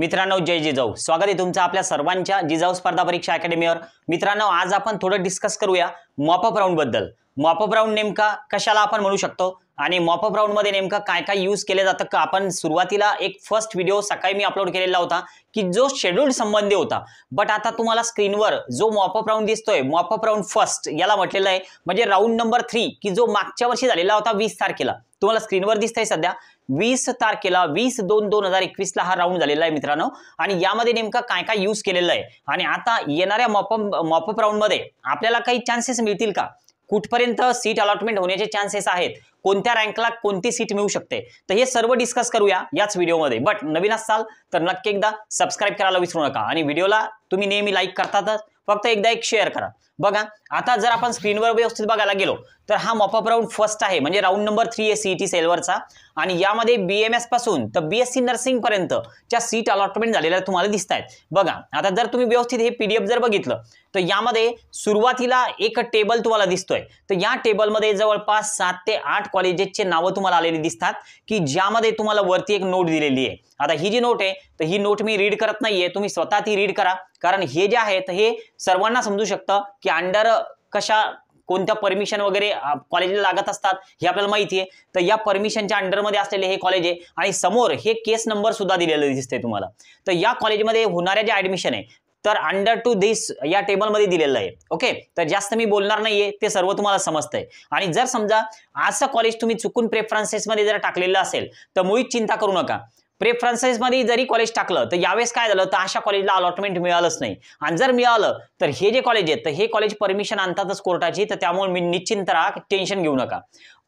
मित्रांनो जय जिजाऊ स्वागत आहे तुमचं आपल्या सर्वांच्या जिजाऊ स्पर्धा परीक्षा अकॅडमीवर मित्रांनो आज आपण थोडं डिस्कस करूया मॉपअप बद्दल मॉपअप राऊंड नेमका कशाला आपण म्हणू शकतो आणि मॉपअप मध्ये नेमका काय काय यूज केलं जातं का आपण सुरुवातीला एक फर्स्ट व्हिडिओ सकाळी मी अपलोड केलेला होता की जो शेड्युल्ड संबंधी होता बट आता तुम्हाला स्क्रीनवर जो मॉपअप राऊंड दिसतोय मॉपअप राऊंड फर्स्ट याला म्हटलेलं आहे म्हणजे राऊंड नंबर थ्री की जो मागच्या वर्षी झालेला होता वीस तारखेला तुम्हाला स्क्रीनवर दिसतंय सध्या वीस तारखेला वीस दोन दोन हजार एकवीसला हा राऊंड झालेला आहे मित्रांनो आणि यामध्ये नेमका काय काय यूज केलेलं आहे आणि आता येणाऱ्या मॉपअप मॉपअप मध्ये आपल्याला काही चान्सेस मिळतील का कुठपर्यंत सीट अलॉटमेंट होण्याचे चान्सेस आहेत कोणत्या रँकला कोणती सीट मिळू शकते तर हे सर्व डिस्कस करूया याच व्हिडिओमध्ये बट नवीन असाल तर नक्की एकदा सबस्क्राईब करायला विसरू नका आणि व्हिडिओला तुम्ही नेहमी लाईक करतातच फक्त एकदा एक शेअर करा बघा आता जर आपण स्क्रीनवर व्यवस्थित बघायला गेलो तर हा मॉपअप राऊंड फर्स्ट आहे म्हणजे राऊंड नंबर थ्री आहे सीईटी सेलवरचा e आणि यामध्ये बी एम एस पासून तर बीएससी नर्सिंग पर्यंत पर्यंतच्या सीट अलॉटमेंट झालेल्या तुम्हाला दिसत आहेत बघा आता जर तुम्ही व्यवस्थित हे पीडीएफ जर बघितलं तर यामध्ये सुरुवातीला एक टेबल तुम्हाला दिसतोय तर या टेबलमध्ये जवळपास सात ते आठ कॉलेजेसचे नावं तुम्हाला आलेली दिसतात की ज्यामध्ये तुम्हाला वरती एक नोट दिलेली आहे आता ही जी नोट आहे तर ही नोट मी रीड करत नाहीये तुम्ही स्वतः ती रीड करा कारण हे जे आहे हे सर्वांना समजू शकतं की की अंडर कशा कोणत्या परमिशन वगैरे कॉलेजला लागत असतात हे आपल्याला माहिती आहे तर या परमिशनच्या अंडरमध्ये असलेले हे कॉलेज आहे आणि समोर हे केस नंबर सुद्धा दिलेलं दिसते तुम्हाला तर या कॉलेजमध्ये होणाऱ्या जे ऍडमिशन आहे तर अंडर टू दिस या टेबलमध्ये दिलेलं आहे ओके तर जास्त मी बोलणार नाहीये ते सर्व तुम्हाला समजतंय आणि जर समजा असं कॉलेज तुम्ही चुकून प्रेफरन्सेसमध्ये जर टाकलेलं असेल तर मुळीच चिंता करू नका मध्ये जरी कॉलेज टाकलं तर यावेळेस काय झालं तर अशा कॉलेजला अलॉटमेंट मिळालंच नाही आणि जर मिळालं तर हे जे कॉलेज आहेत तर हे कॉलेज परमिशन आणतातच कोर्टाची तर त्यामुळे मी निश्चिंत राहा टेन्शन घेऊ नका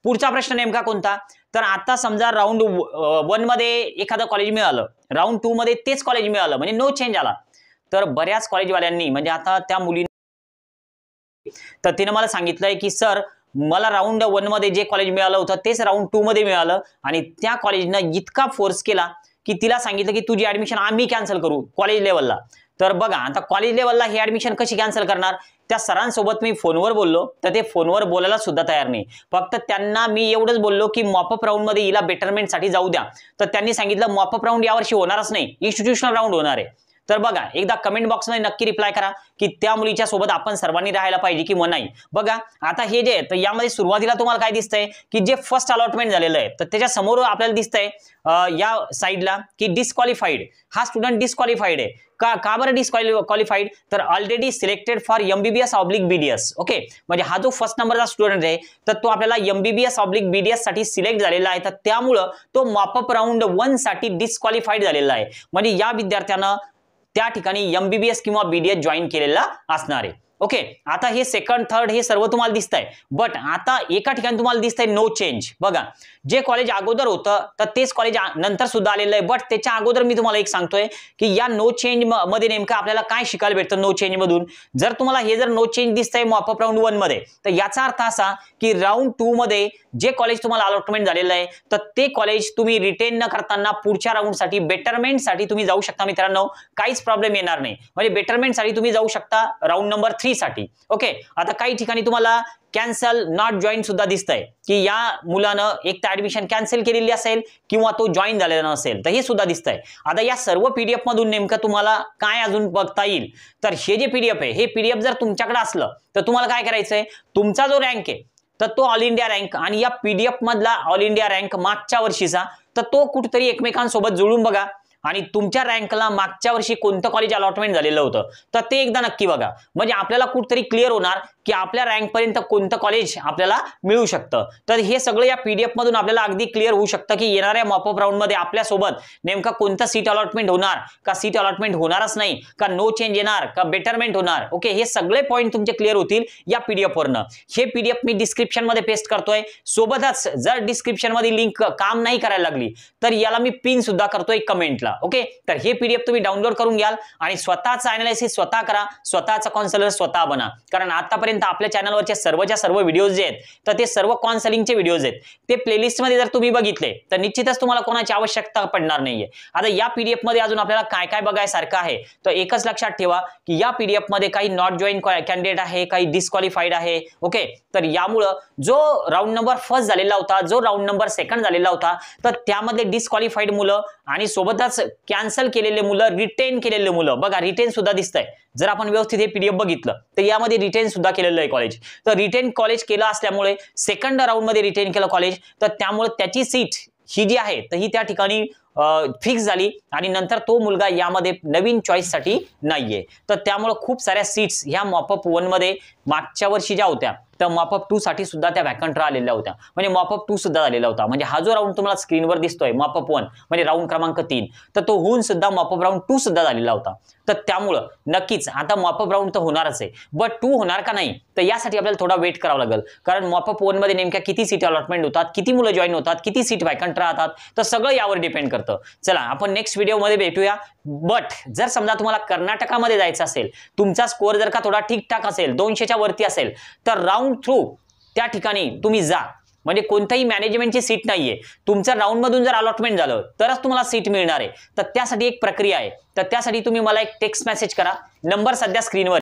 पुढचा प्रश्न नेमका कोणता तर आता समजा राऊंड मध्ये एखादं कॉलेज मिळालं राऊंड मध्ये तेच कॉलेज मिळालं म्हणजे नो चेंज आला तर बऱ्याच कॉलेजवाल्यांनी म्हणजे आता त्या मुलीने तर तिने मला सांगितलंय की सर मला राऊंड मध्ये जे कॉलेज मिळालं होतं तेच राऊंड मध्ये मिळालं आणि त्या कॉलेजनं इतका फोर्स केला की तिला सांगितलं की तुझी ऍडमिशन आम्ही कॅन्सल करू कॉलेज लेवलला तर बघा आता कॉलेज लेवलला हे ऍडमिशन कशी कॅन्सल करणार त्या सरांसोबत मी फोनवर बोललो तर ते फोनवर बोलायला सुद्धा तयार नाही फक्त त्यांना मी एवढंच बोललो की मॉपअप मध्ये हिला बेटरमेंटसाठी जाऊ द्या तर त्यांनी सांगितलं मॉपअप राऊंड यावर्षी होणारच नाही इन्स्टिट्यूशनल राऊंड होणार आहे तर बघा एकदा कमेंट बॉक्स मध्ये नक्की रिप्लाय करा की त्या मुलीच्या सोबत आपण सर्वांनी राहायला पाहिजे किंवा नाही बघा आता हे जे तर यामध्ये सुरुवातीला तुम्हाला काय दिसतंय की जे फर्स्ट अलॉटमेंट झालेलं आहे तर त्याच्या समोर आपल्याला दिसतंय या साईडला की डिस्क्वालिफाईड हा स्टुडंट डिस्क्वालिफाईड आहे का का बरं डिस्क्वालिफाईड तर already selected for MBBS oblique BDS okay म्हणजे हा जो फर्स्ट नंबरचा स्टुडंट आहे तर तो आपल्याला एमबीबीएस ऑब्लिक बीडीएस साठी सिलेक्ट झालेला आहे तर त्यामुळं तो मॉपअप राऊंड वन साठी डिस्क्वालिफाईड झालेला आहे म्हणजे या विद्यार्थ्यानं त्या ठिकाणी एमबीबीएस किंवा बीडीएस जॉईन केलेला असणार आहे ओके आता हे सेकंड थर्ड हे सर्व तुम्हाला दिसत आहे बट आता एका ठिकाणी तुम्हाला दिसत आहे नो चेंज बघा जे कॉलेज अगोदर होतं तर तेच कॉलेज नंतर सुद्धा आलेलं आहे बट त्याच्या अगोदर मी तुम्हाला एक सांगतोय की या नो चेंज मध्ये नेमकं आपल्याला काय शिकायला भेटतं नो चेंज मधून जर तुम्हाला हे जर नो चेंज दिसत आहे मॉपअप राऊंड वन मध्ये तर याचा अर्थ असा की राऊंड टू मध्ये जे कॉलेज तुम्हाला अलॉटमेंट झालेलं आहे तर ते कॉलेज तुम्ही रिटेन न करताना पुढच्या राऊंडसाठी बेटरमेंटसाठी तुम्ही जाऊ शकता मित्रांनो काहीच प्रॉब्लेम येणार नाही म्हणजे बेटरमेंटसाठी तुम्ही जाऊ शकता राऊंड नंबर थ्री साठी ओके आता काही ठिकाणी तुम्हाला कॅन्सल नॉट जॉईन सुद्धा दिसतंय की या मुलानं एक तर ऍडमिशन कॅन्सल केलेली असेल किंवा तो जॉईन झालेला नसेल तर हे सुद्धा दिसतंय आता या सर्व पीडीएफ मधून नेमकं तुम्हाला काय अजून बघता येईल तर हे जे पीडीएफ आहे हे पीडीएफ जर तुमच्याकडे असलं तर तुम्हाला काय करायचंय तुमचा जो रँक आहे तर तो ऑल इंडिया रँक आणि या पीडीएफ मधला ऑल इंडिया रँक मागच्या वर्षीचा तर तो कुठेतरी एकमेकांसोबत जुळून बघा आणि तुमच्या रँकला मागच्या वर्षी कोणतं कॉलेज अलॉटमेंट झालेलं होतं तर ते एकदा नक्की बघा म्हणजे आपल्याला कुठतरी क्लिअर होणार की आपल्या रँकपर्यंत कोणतं कॉलेज आपल्याला मिळू शकतं तर हे सगळं या पीडीएफ मधून आपल्याला अगदी क्लिअर होऊ शकतं की येणाऱ्या मॉपअप राऊंडमध्ये आपल्यासोबत नेमका कोणतं सीट अलॉटमेंट होणार का सीट अलॉटमेंट होणारच नाही का नो चेंज येणार का बेटरमेंट होणार ओके हे सगळे पॉईंट तुमचे क्लिअर होतील या पीडीएफ वरनं हे पीडीएफ मी डिस्क्रिप्शनमध्ये पेस्ट करतोय सोबतच जर डिस्क्रिप्शनमध्ये लिंक काम नाही करायला लागली तर याला मी पिन सुद्धा करतोय कमेंटला ओके तर हे पीडीएफ तुम्ही डाउनलोड करून घ्याल आणि स्वतःच अनालिसिस स्वतः करा स्वतःचा कॉन्सलर स्वतः बना कारण आतापर्यंत आपल्या चॅनलवरचे सर्वच्या सर्व व्हिडिओज जे आहेत तर ते सर्व कॉन्सलिंगचे व्हिडिओज आहेत ते प्लेलिस्टमध्ये जर तुम्ही बघितले तर निश्चितच तुम्हाला कोणाची आवश्यकता पडणार नाहीये आता या पीडीएफ मध्ये अजून आपल्याला काय काय बघायसारखं आहे तर एकच लक्षात ठेवा की या पीडीएफ मध्ये काही नॉट जॉईन कॅन्डिडेट आहे काही डिस्क्वालिफाईड आहे ओके तर यामुळं जो राऊंड नंबर फर्स्ट झालेला होता जो राऊंड नंबर सेकंड झालेला होता तर त्यामध्ये डिस्क्वालिफाईड मुलं आणि सोबतच कॅन्सल केलेले मुलं रिटेन केलेले मुलं बघा रिटेन सुद्धा दिसत आहे जर आपण व्यवस्थित हे पीडीएफ बघितलं तर यामध्ये रिटेन सुद्धा केलेलं आहे कॉलेज तर रिटेन कॉलेज केलं असल्यामुळे सेकंड राऊंड मध्ये रिटेन केलं कॉलेज तर त्यामुळे त्याची सीट ही जी आहे तर ही त्या ठिकाणी फिक्स झाली आणि नंतर तो मुलगा यामध्ये नवीन चॉईससाठी नाहीये तर त्यामुळे खूप साऱ्या सीट्स ह्या मॉपअप वनमध्ये मागच्या वर्षी ज्या होत्या तर मॉपअप टू साठी सुद्धा त्या व्हॅकंट राहिलेल्या होत्या म्हणजे मॉपअप टू सुद्धा झालेला होता म्हणजे हा जो राऊंड तुम्हाला स्क्रीनवर दिसतोय मॉपअप वन म्हणजे राऊंड क्रमांक तीन तर तो होऊन सुद्धा मॉपअप राऊंड टू सुद्धा झालेला होता तर त्यामुळं नक्कीच आता मॉपअप राऊंड तर होणारच आहे बट टू होणार का नाही तर यासाठी आपल्याला थोडा वेट करावा लागेल कारण मॉपअप वनमध्ये नेमक्या किती सीट अलॉटमेंट होतात किती मुलं जॉईन होतात किती सीट व्हॅकंट राहतात तर सगळं यावर डिपेंड करतं जातं चला आपण नेक्स्ट व्हिडिओमध्ये भेटूया बट जर समजा तुम्हाला कर्नाटकामध्ये जायचं असेल तुमचा स्कोअर जर का थोडा ठीकठाक असेल दोनशेच्या वरती असेल तर राऊंड थ्रू त्या ठिकाणी तुम्ही जा म्हणजे कोणत्याही मॅनेजमेंटची सीट नाहीये तुमचं राऊंडमधून जर अलॉटमेंट झालं तरच तुम्हाला सीट मिळणार आहे तर त्यासाठी एक प्रक्रिया आहे तर त्यासाठी तुम्ही मला एक टेक्स्ट मेसेज करा नंबर सध्या स्क्रीनवर